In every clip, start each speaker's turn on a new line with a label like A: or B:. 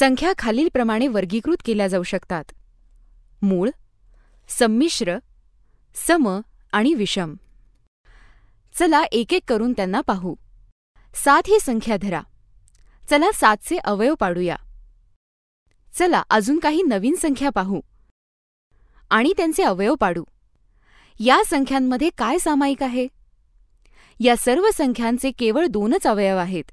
A: संख्या खालीलप्रमाणे वर्गीकृत केल्या जाऊ शकतात मूळ संमिश्र सम आणि विषम चला एक एक करून त्यांना पाहू सात ही संख्या धरा चला सातचे अवयव पाडूया चला अजून काही नवीन संख्या पाहू आणि त्यांचे अवयव पाडू या संख्यांमध्ये काय सामायिक आहे या सर्व संख्यांचे केवळ दोनच अवयव आहेत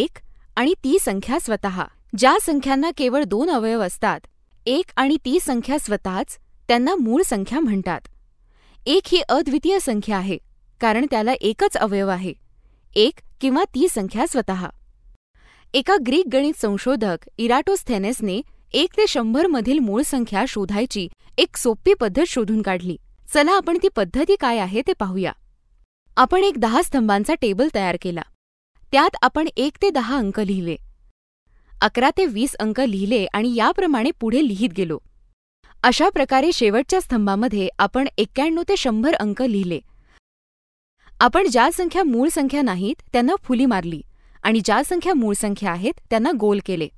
A: एक आणि ती संख्या स्वतः ज्या संख्यांना केवळ दोन अवयव असतात एक आणि ती संख्या स्वतःच त्यांना मूळ संख्या म्हणतात एक ही अद्वितीय संख्या आहे कारण त्याला एकच अवयव आहे एक किंवा ती संख्या स्वतः एका ग्रीक गणित संशोधक इराटोस्थेनेसने एक ते शंभर मधील मूळ संख्या शोधायची एक सोपी पद्धत शोधून काढली चला आपण ती पद्धती काय आहे ते पाहूया आपण एक दहा स्तंभांचा टेबल तयार केला त्यात आपण एक ते दहा अंक लिहिले अकरा ते वीस अंक लिहिले आणि याप्रमाणे पुढे लिहित गेलो अशा प्रकारे शेवटच्या स्तंभामध्ये आपण एक्क्याण्णव ते शंभर अंक लिहिले आपण ज्या संख्या मूळ संख्या नाहीत त्यांना फुली मारली आणि ज्या संख्या मूळ संख्या आहेत त्यांना गोल केले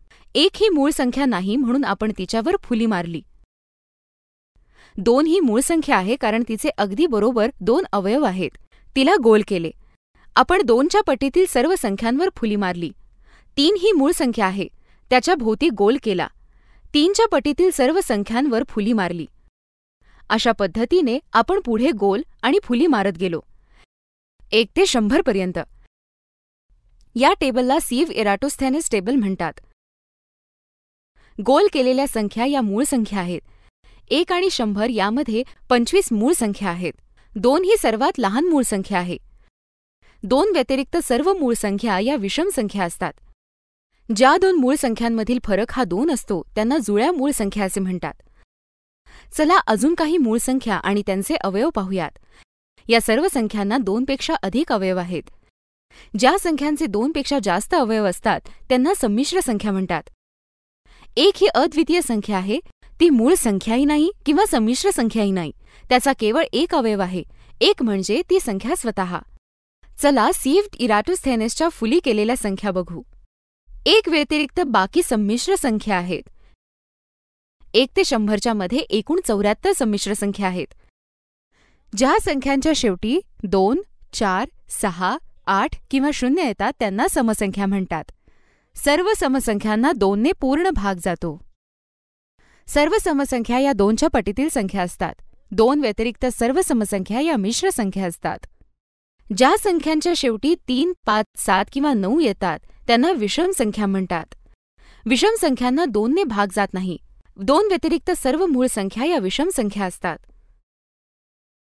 A: एक ही मूळ संख्या नाही म्हणून आपण तिच्यावर फुली मारली दोन ही मूळ संख्या आहे कारण तिचे अगदी बरोबर दोन अवयव आहेत तिला गोल केले आपण दोनच्या पटीतील सर्व संख्यांवर फुली मारली तीन ही मूळ संख्या आहे त्याच्या भोवती गोल केला तीनच्या पटीतील सर्व संख्यांवर फुली मारली अशा पद्धतीने आपण पुढे गोल आणि फुली मारत गेलो एक ते शंभरपर्यंत या टेबलला सीव एराटोस्थॅनिस टेबल म्हणतात गोल केलेल्या संख्या या मूळ संख्या आहेत एक आणि शंभर यामध्ये पंचवीस मूळ संख्या आहेत दोन ही सर्वात लहान मूळ संख्या आहे दोन व्यतिरिक्त सर्व मूळ संख्या या विषम संख्या असतात ज्या दोन मूळ संख्यांमधील फरक हा दोन असतो त्यांना जुळ्या मूळ संख्या असे म्हणतात चला अजून काही मूळ संख्या आणि त्यांचे अवयव पाहूयात या सर्व संख्यांना दोनपेक्षा अधिक अवयव आहेत ज्या संख्यांचे दोनपेक्षा जास्त अवयव असतात त्यांना संमिश्र संख्या म्हणतात एक ही अद्वितीय संख्या आहे ती मूळ संख्याही नाही किंवा संमिश्र संख्याही नाही त्याचा केवळ एक अवयव आहे एक म्हणजे ती संख्या स्वतः चला सीव्ड इराटोस्थेनेसच्या फुली केलेल्या संख्या बघू एक व्यतिरिक्त बाकी संमिश्र संख्या आहेत एक ते शंभरच्या मध्ये एकूण चौऱ्याहत्तर संमिश्र संख्या आहेत ज्या संख्यांच्या शेवटी दोन चार सहा आठ किंवा शून्य येतात त्यांना समसंख्या म्हणतात सर्व समसंख्यांना दोनने पूर्ण भाग जातो सर्व समसंख्या या दोनच्या पटीतील संख्या असतात दोन व्यतिरिक्त सर्व समसंख्या या मिश्र संख्या असतात ज्या संख्यांच्या शेवटी तीन पाच सात किंवा नऊ येतात त्यांना विषम संख्या म्हणतात विषम संख्यांना दोनने भाग जात नाही दोन व्यतिरिक्त सर्व मूळ संख्या या विषम संख्या असतात